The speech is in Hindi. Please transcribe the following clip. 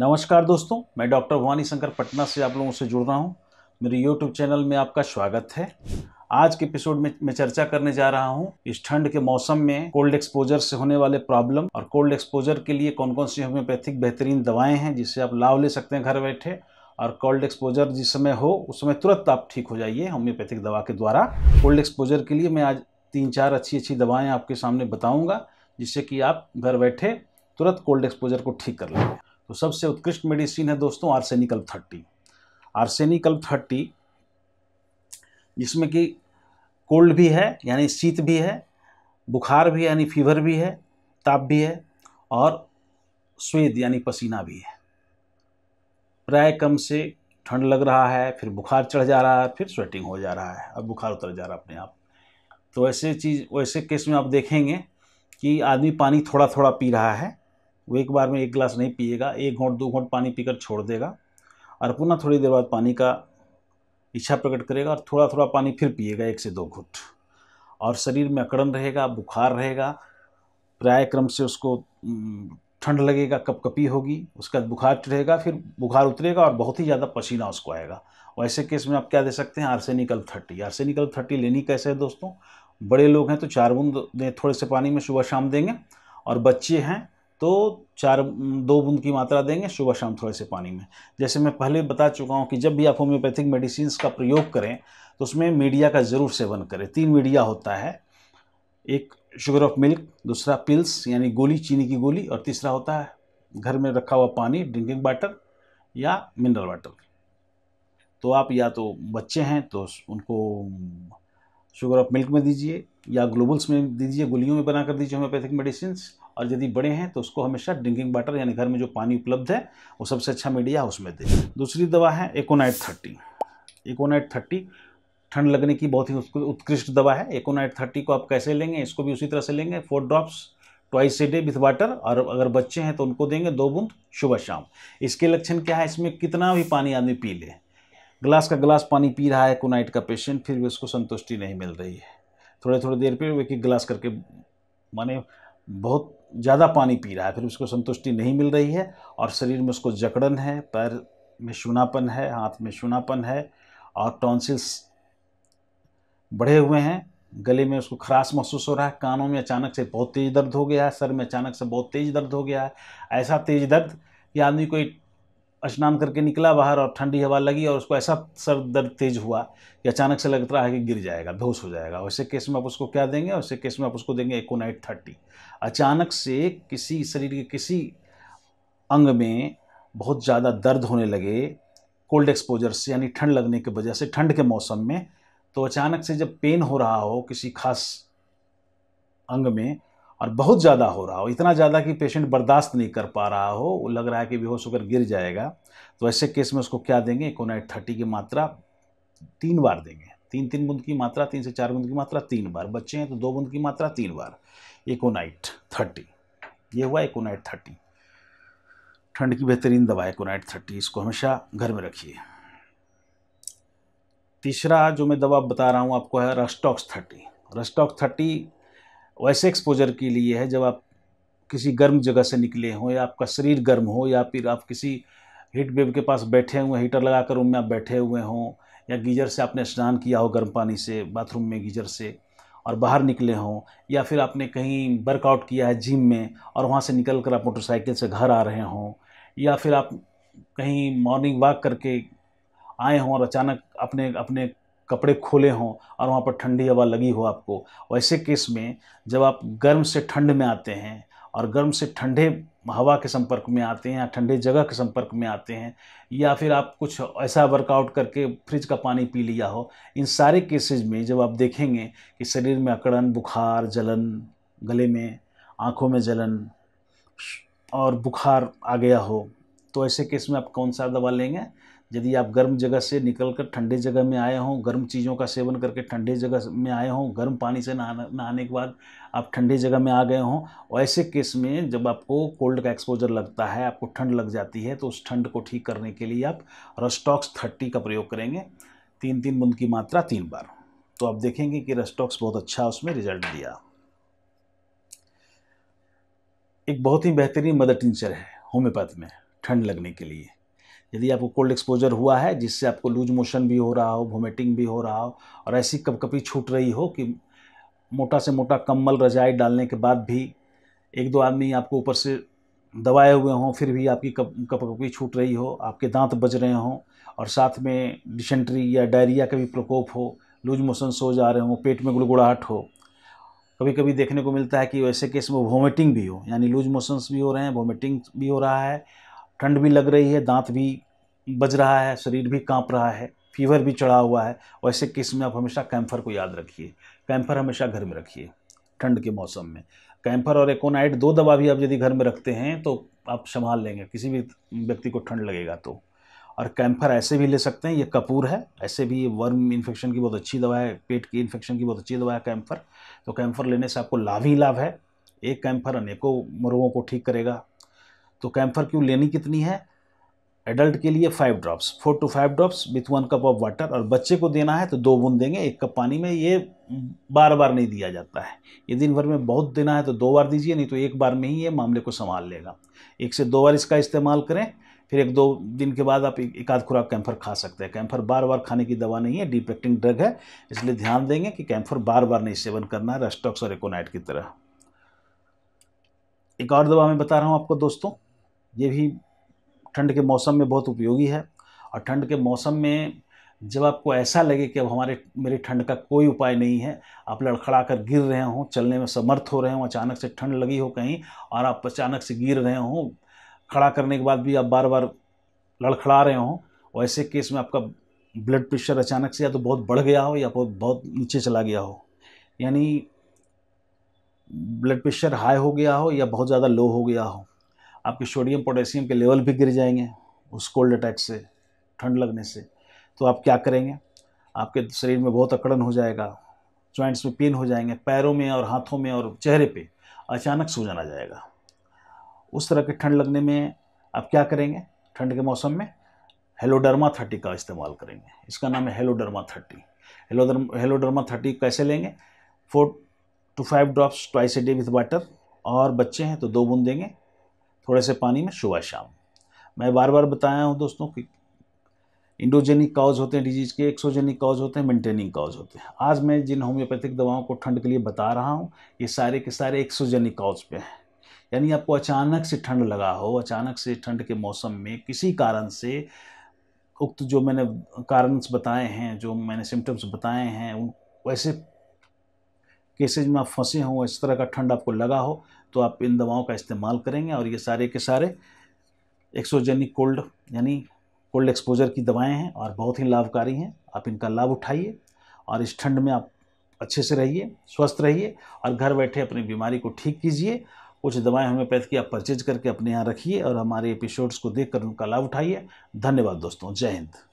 नमस्कार दोस्तों मैं डॉक्टर भवानी शंकर पटना से आप लोगों से जुड़ रहा हूँ मेरे यूट्यूब चैनल में आपका स्वागत है आज के एपिसोड में मैं चर्चा करने जा रहा हूँ इस ठंड के मौसम में कोल्ड एक्सपोजर से होने वाले प्रॉब्लम और कोल्ड एक्सपोजर के लिए कौन कौन सी होम्योपैथिक बेहतरीन दवाएं हैं जिससे आप लाभ ले सकते हैं घर बैठे और कोल्ड एक्सपोजर जिस समय हो उस समय तुरंत आप ठीक हो जाइए होम्योपैथिक दवा के द्वारा कोल्ड एक्सपोजर के लिए मैं आज तीन चार अच्छी अच्छी दवाएँ आपके सामने बताऊँगा जिससे कि आप घर बैठे तुरंत कोल्ड एक्सपोजर को ठीक कर लेंगे तो सबसे उत्कृष्ट मेडिसिन है दोस्तों आर्सेनिकल थर्टी आर्सेनिकल थर्टी जिसमें कि कोल्ड भी है यानी शीत भी है बुखार भी यानी फीवर भी है ताप भी है और स्वेद यानी पसीना भी है प्राय कम से ठंड लग रहा है फिर बुखार चढ़ जा रहा है फिर स्वेटिंग हो जा रहा है अब बुखार उतर जा रहा है अपने आप तो ऐसे चीज़ वैसे केस में आप देखेंगे कि आदमी पानी थोड़ा थोड़ा पी रहा है वो एक बार में एक गिलास नहीं पिएगा एक घोंट दो घोंट पानी पीकर छोड़ देगा और पुनः थोड़ी देर बाद पानी का इच्छा प्रकट करेगा और थोड़ा थोड़ा पानी फिर पिएगा एक से दो घुट और शरीर में अकड़न रहेगा बुखार रहेगा प्राय क्रम से उसको ठंड लगेगा कपकपी होगी उसका बुखार चढ़ेगा फिर बुखार उतरेगा और बहुत ही ज़्यादा पसीना उसको आएगा वैसे केस में आप क्या दे सकते हैं आर्सेनिकल थर्टी आर्सेनिकल थर्टी लेनी कैसे है दोस्तों बड़े लोग हैं तो चार बूंद दें थोड़े से पानी में सुबह शाम देंगे और बच्चे हैं तो चार दो बूंद की मात्रा देंगे सुबह शाम थोड़े से पानी में जैसे मैं पहले बता चुका हूँ कि जब भी आप होम्योपैथिक मेडिसिन का प्रयोग करें तो उसमें मीडिया का ज़रूर सेवन करें तीन मीडिया होता है एक शुगर ऑफ मिल्क दूसरा पिल्स यानी गोली चीनी की गोली और तीसरा होता है घर में रखा हुआ पानी ड्रिंकिंग वाटर या मिनरल वाटर तो आप या तो बच्चे हैं तो उनको शुगर ऑफ मिल्क में दीजिए या ग्लोबल्स में दीजिए गोलियों में बना कर दीजिए होम्योपैथिक मेडिसिन और यदि बड़े हैं तो उसको हमेशा ड्रिंकिंग वाटर यानी घर में जो पानी उपलब्ध है वो सबसे अच्छा मीडिया उसमें दें दूसरी दवा है एकोनाइट थर्टी एकोनाइट थर्टी ठंड लगने की बहुत ही उत्कृष्ट दवा है एकोनाइट थर्टी को आप कैसे लेंगे इसको भी उसी तरह से लेंगे four drops twice a day with water और अगर बच्चे हैं तो उनको देंगे दो बूंद सुबह शाम इसके लक्षण क्या है इसमें कितना भी पानी आदमी पी ले ग्लास का ग्लास पानी पी रहा है कोनाइट का पेशेंट फिर भी उसको संतुष्टि नहीं मिल रही है थोड़े थोड़े देर पर एक एक गिलास करके माने बहुत ज़्यादा पानी पी रहा है फिर उसको संतुष्टि नहीं मिल रही है और शरीर में उसको जकड़न है पैर में सुनापन है हाथ में सुनापन है और टॉन्सिल्स बढ़े हुए हैं गले में उसको खराश महसूस हो रहा है कानों में अचानक से बहुत तेज़ दर्द हो गया है सर में अचानक से बहुत तेज़ दर्द हो गया है ऐसा तेज़ दर्द कि आदमी कोई स्नान करके निकला बाहर और ठंडी हवा लगी और उसको ऐसा सर दर्द तेज हुआ कि अचानक से लग रहा है कि गिर जाएगा बेहोश हो जाएगा वैसे केस में आप उसको क्या देंगे वैसे केस में आप उसको देंगे एकोनाइट थर्टी अचानक से किसी शरीर के किसी अंग में बहुत ज़्यादा दर्द होने लगे कोल्ड एक्सपोजर से यानी ठंड लगने की वजह से ठंड के मौसम में तो अचानक से जब पेन हो रहा हो किसी खास अंग में और बहुत ज़्यादा हो रहा हो इतना ज़्यादा कि पेशेंट बर्दाश्त नहीं कर पा रहा हो लग रहा है कि बेहोश होकर गिर जाएगा तो ऐसे केस में उसको क्या देंगे इकोनाइट थर्टी की मात्रा तीन बार देंगे तीन तीन बूंद की मात्रा तीन से चार बूंद की मात्रा तीन बार बच्चे हैं तो दो बूंद की मात्रा तीन बार इकोनाइट थर्टी ये हुआ इकोनाइट थर्टी ठंड की बेहतरीन दवा इकोनाइट थर्टी इसको हमेशा घर में रखिए तीसरा जो मैं दवा बता रहा हूँ आपको है रस्टॉक्स थर्टी रस्टॉक्स थर्टी वैसे एक्सपोजर के लिए है जब आप किसी गर्म जगह से निकले हों या आपका शरीर गर्म हो या फिर आप किसी हीट वेव के पास बैठे हुए हीटर लगा कर रूम में आप बैठे हुए हों या गीजर से आपने स्नान किया हो गर्म पानी से बाथरूम में गीजर से और बाहर निकले हों या फिर आपने कहीं वर्कआउट किया है जिम में और वहाँ से निकल कर आप मोटरसाइकिल से घर आ रहे हों या फिर आप कहीं मॉर्निंग वॉक करके आए हों और अचानक अपने अपने कपड़े खोले हों और वहाँ पर ठंडी हवा लगी हो आपको वैसे केस में जब आप गर्म से ठंड में आते हैं और गर्म से ठंडे हवा के संपर्क में आते हैं या ठंडे जगह के संपर्क में आते हैं या फिर आप कुछ ऐसा वर्कआउट करके फ्रिज का पानी पी लिया हो इन सारे केसेज में जब आप देखेंगे कि शरीर में अकड़न बुखार जलन गले में आँखों में जलन और बुखार आ गया हो तो ऐसे केस में आप कौन सा दवा लेंगे यदि आप गर्म जगह से निकल कर ठंडे जगह में आए हों गर्म चीज़ों का सेवन करके ठंडे जगह में आए हों गर्म पानी से नहाना नहाने के बाद आप ठंडे जगह में आ गए हों और ऐसे केस में जब आपको कोल्ड का एक्सपोजर लगता है आपको ठंड लग जाती है तो उस ठंड को ठीक करने के लिए आप रस्टॉक्स थर्टी का प्रयोग करेंगे तीन तीन बुंद की मात्रा तीन बार तो आप देखेंगे कि रस्टॉक्स बहुत अच्छा उसमें रिजल्ट दिया एक बहुत ही बेहतरीन मदर टिंचर है होम्योपैथ में ठंड लगने के लिए यदि आपको कोल्ड एक्सपोजर हुआ है जिससे आपको लूज मोशन भी हो रहा हो वोमिटिंग भी हो रहा हो और ऐसी कपकपी छूट रही हो कि मोटा से मोटा कम्बल रजाई डालने के बाद भी एक दो आदमी आपको ऊपर से दबाए हुए हों फिर भी आपकी कप कपकपी छूट रही हो आपके दांत बज रहे हों और साथ में डिसेंट्री या डायरिया का भी प्रकोप हो लूज मोशन सो जा रहे हों पेट में गुड़गुड़ाहट हो कभी कभी देखने को मिलता है कि वैसे केस में वोमिटिंग भी हो यानी लूज मोशंस भी हो रहे हैं वोमिटिंग भी हो रहा है ठंड भी लग रही है दांत भी बज रहा है शरीर भी कांप रहा है फीवर भी चढ़ा हुआ है वैसे किस में आप हमेशा कैम्फर को याद रखिए कैम्फर हमेशा घर में रखिए ठंड के मौसम में कैम्फर और एकोनाइट दो दवा भी आप यदि घर में रखते हैं तो आप संभाल लेंगे किसी भी व्यक्ति को ठंड लगेगा तो और कैम्फर ऐसे भी ले सकते हैं ये कपूर है ऐसे भी ये वर्म इन्फेक्शन की बहुत अच्छी दवा है पेट की इन्फेक्शन की बहुत अच्छी दवा है कैम्फर तो कैम्फर लेने से आपको लाभ ही लाभ है एक कैम्फर अनेकों मुर्गों को ठीक करेगा तो कैम्फर क्यू लेनी कितनी है एडल्ट के लिए five drops four to five drops with one cup of water और बच्चे को देना है तो दो बूंद देंगे एक कप पानी में ये बार बार नहीं दिया जाता है ये दिन भर में बहुत देना है तो दो बार दीजिए नहीं तो एक बार में ही ये मामले को संभाल लेगा एक से दो बार इसका इस्तेमाल करें फिर एक दो दिन के बाद आप एक, आध खुराक कैम्फर खा सकते हैं कैम्फर बार बार खाने की दवा नहीं है डिपेक्टिंग ड्रग है इसलिए ध्यान देंगे कि कैम्फर बार बार नहीं सेवन करना है रेस्टॉक्स और एकोनाइट की तरह एक और दवा मैं बता रहा हूँ आपको दोस्तों ये भी ठंड के मौसम में बहुत उपयोगी है और ठंड के मौसम में जब आपको ऐसा लगे कि अब हमारे मेरे ठंड का कोई उपाय नहीं है आप लड़खड़ा कर गिर रहे हों चलने में समर्थ हो रहे हों अचानक से ठंड लगी हो कहीं और आप अचानक से गिर रहे हों खड़ा करने के बाद भी आप बार बार लड़खड़ा रहे हों ऐसे केस में आपका ब्लड प्रेशर अचानक से या तो बहुत बढ़ गया हो या बहुत नीचे चला गया हो यानी ब्लड प्रेशर हाई हो गया हो या बहुत ज़्यादा लो हो गया हो आपके सोडियम पोटेशियम के लेवल भी गिर जाएंगे उस कोल्ड अटैक से ठंड लगने से तो आप क्या करेंगे आपके शरीर में बहुत अकड़न हो जाएगा जॉइंट्स में पेन हो जाएंगे पैरों में और हाथों में और चेहरे पे अचानक सूजन आ जाएगा उस तरह के ठंड लगने में आप क्या करेंगे ठंड के मौसम में हेलोडर्मा थर्टी का इस्तेमाल करेंगे इसका नाम है Heloderma thirty Heloderm Heloderma thirty कैसे लेंगे four to five drops twice a day with water और बच्चे हैं तो दो बूंद देंगे थोड़े से पानी में सुबह शाम मैं बार बार बताया हूँ दोस्तों कि इंडोजेनिक कॉज होते हैं डिजीज़ के एक्सोजेनिक कॉज होते हैं मेंटेनिंग काज होते हैं आज मैं जिन होम्योपैथिक दवाओं को ठंड के लिए बता रहा हूँ ये सारे के सारे एक्सोजेनिक काउज पे हैं यानी आपको अचानक से ठंड लगा हो अचानक से ठंड के मौसम में किसी कारण से उक्त जो मैंने कारण बताए हैं जो मैंने सिम्टम्स बताए हैं उन वैसे केसेज में आप फंसे हों इस तरह का ठंड आपको लगा हो तो आप इन दवाओं का इस्तेमाल करेंगे और ये सारे के सारे एक्सोजेनिक कोल्ड यानी कोल्ड एक्सपोजर की दवाएं हैं और बहुत ही लाभकारी हैं आप इनका लाभ उठाइए और इस ठंड में आप अच्छे से रहिए स्वस्थ रहिए और घर बैठे अपनी बीमारी को ठीक कीजिए कुछ दवाएं होम्योपैथ की आप परचेज करके अपने यहाँ रखिए और हमारे एपिसोड्स को देखकर उनका लाभ उठाइए धन्यवाद दोस्तों जय हिंद